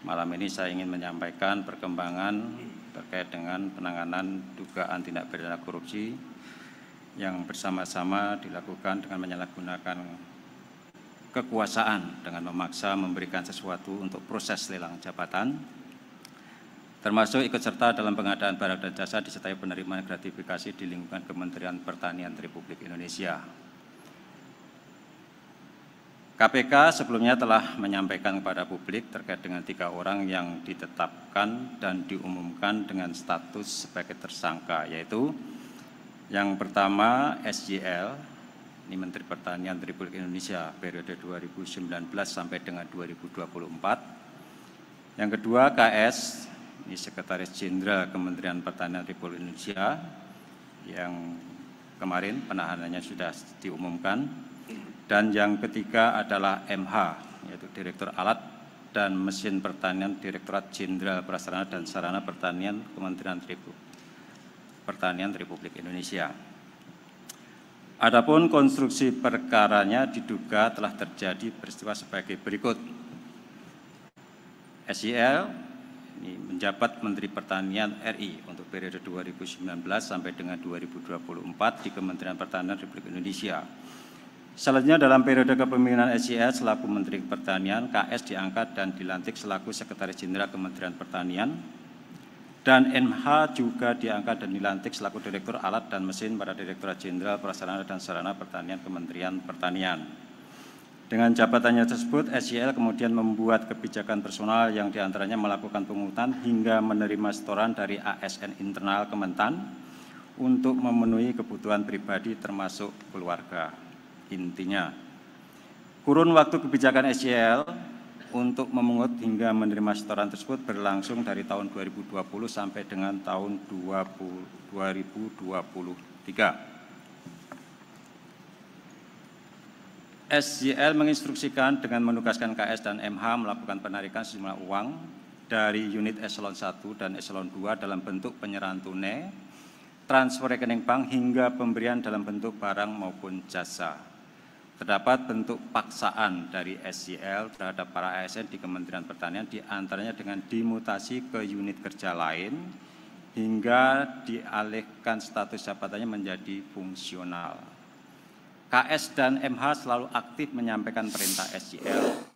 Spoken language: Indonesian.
Malam ini saya ingin menyampaikan perkembangan terkait dengan penanganan dugaan tindak pidana korupsi yang bersama-sama dilakukan dengan menyalahgunakan kekuasaan dengan memaksa memberikan sesuatu untuk proses lelang jabatan termasuk ikut serta dalam pengadaan barang dan jasa disertai penerimaan gratifikasi di lingkungan Kementerian Pertanian Republik Indonesia. KPK sebelumnya telah menyampaikan kepada publik terkait dengan tiga orang yang ditetapkan dan diumumkan dengan status sebagai tersangka, yaitu yang pertama SJL, ini Menteri Pertanian Republik Indonesia periode 2019 sampai dengan 2024. Yang kedua KS, ini Sekretaris Jenderal Kementerian Pertanian Republik Indonesia yang kemarin penahanannya sudah diumumkan dan yang ketiga adalah MH, yaitu Direktur Alat dan Mesin Pertanian Direktorat Jenderal Prasarana dan Sarana Pertanian Kementerian Tribu, Pertanian Republik Indonesia. Adapun konstruksi perkaranya diduga telah terjadi peristiwa sebagai berikut. SIL ini menjabat Menteri Pertanian RI untuk periode 2019 sampai dengan 2024 di Kementerian Pertanian Republik Indonesia Selanjutnya dalam periode kepemimpinan SIS selaku Menteri Pertanian, KS diangkat dan dilantik selaku Sekretaris Jenderal Kementerian Pertanian. Dan NH juga diangkat dan dilantik selaku Direktur Alat dan Mesin pada Direktur Jenderal Prasarana dan Sarana Pertanian Kementerian Pertanian. Dengan jabatannya tersebut, SIL kemudian membuat kebijakan personal yang diantaranya melakukan pungutan hingga menerima setoran dari ASN internal Kementan untuk memenuhi kebutuhan pribadi termasuk keluarga intinya. Kurun waktu kebijakan SCL untuk memungut hingga menerima setoran tersebut berlangsung dari tahun 2020 sampai dengan tahun 2023. SJL menginstruksikan dengan menugaskan KS dan MH melakukan penarikan sejumlah uang dari unit eselon 1 dan eselon 2 dalam bentuk penyerahan tunai, transfer rekening bank hingga pemberian dalam bentuk barang maupun jasa. Terdapat bentuk paksaan dari SCL terhadap para ASN di Kementerian Pertanian diantaranya dengan dimutasi ke unit kerja lain hingga dialihkan status jabatannya menjadi fungsional. KS dan MH selalu aktif menyampaikan perintah SCL